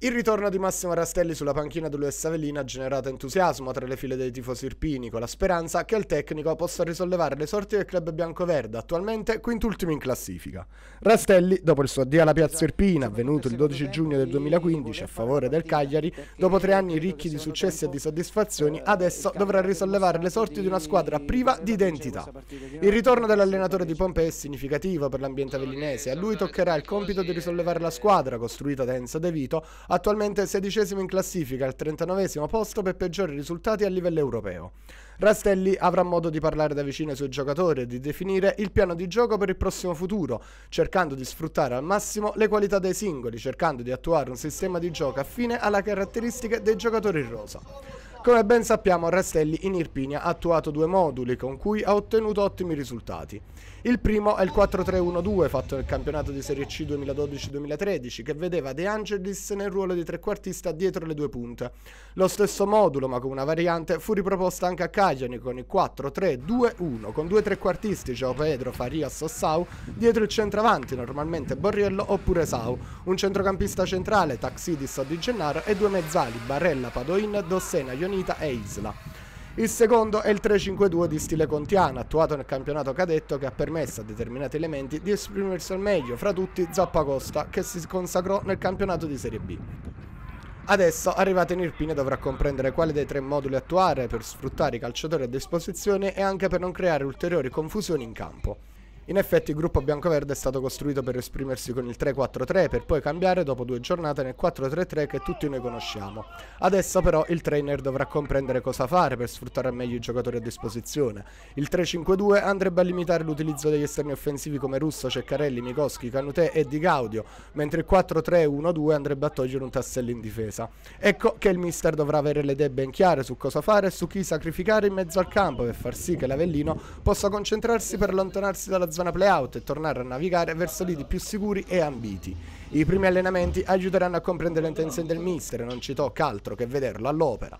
Il ritorno di Massimo Rastelli sulla panchina dell'US Avellina ha generato entusiasmo tra le file dei tifosi irpini, con la speranza che il tecnico possa risollevare le sorti del club bianco-verde, attualmente quintultimo in classifica. Rastelli, dopo il suo addio alla piazza irpina, avvenuto il 12 giugno del 2015 a favore del Cagliari, dopo tre anni ricchi di successi e di soddisfazioni, adesso dovrà risollevare le sorti di una squadra priva di identità. Il ritorno dell'allenatore di Pompei è significativo per l'ambiente avellinese, a lui toccherà il compito di eh, risollevare la squadra, costruita da Enzo De Vito, attualmente sedicesimo in classifica al 39 posto per peggiori risultati a livello europeo. Rastelli avrà modo di parlare da vicino ai suoi giocatori e di definire il piano di gioco per il prossimo futuro, cercando di sfruttare al massimo le qualità dei singoli, cercando di attuare un sistema di gioco affine alle caratteristiche dei giocatori in rosa. Come ben sappiamo Rastelli in Irpinia ha attuato due moduli con cui ha ottenuto ottimi risultati. Il primo è il 4-3-1-2 fatto nel campionato di Serie C 2012-2013 che vedeva De Angelis nel ruolo di trequartista dietro le due punte. Lo stesso modulo ma con una variante fu riproposta anche a Cagliari con il 4-3-2-1 con due trequartisti Gio Pedro, Farias o Sau dietro il centravanti normalmente Borriello oppure Sau, un centrocampista centrale Taxidis o Di Gennaro e due mezzali Barella, Padoin, Dossena, Ionelli Unita e Isla. Il secondo è il 352 di stile contiano, attuato nel campionato cadetto che ha permesso a determinati elementi di esprimersi al meglio, fra tutti Zappa Costa, che si consacrò nel campionato di Serie B. Adesso, arrivato in Irpine, dovrà comprendere quale dei tre moduli attuare per sfruttare i calciatori a disposizione e anche per non creare ulteriori confusioni in campo. In effetti il gruppo bianco-verde è stato costruito per esprimersi con il 3-4-3 per poi cambiare dopo due giornate nel 4-3-3 che tutti noi conosciamo. Adesso però il trainer dovrà comprendere cosa fare per sfruttare al meglio i giocatori a disposizione. Il 3-5-2 andrebbe a limitare l'utilizzo degli esterni offensivi come Russo, Ceccarelli, Mikoski, Canutè e Di Gaudio, mentre il 4-3-1-2 andrebbe a togliere un tassello in difesa. Ecco che il mister dovrà avere le idee ben chiare su cosa fare e su chi sacrificare in mezzo al campo per far sì che l'Avellino possa concentrarsi per allontanarsi dalla zona zona playout e tornare a navigare verso lidi più sicuri e ambiti. I primi allenamenti aiuteranno a comprendere le intenzioni del mister e non ci tocca altro che vederlo all'opera.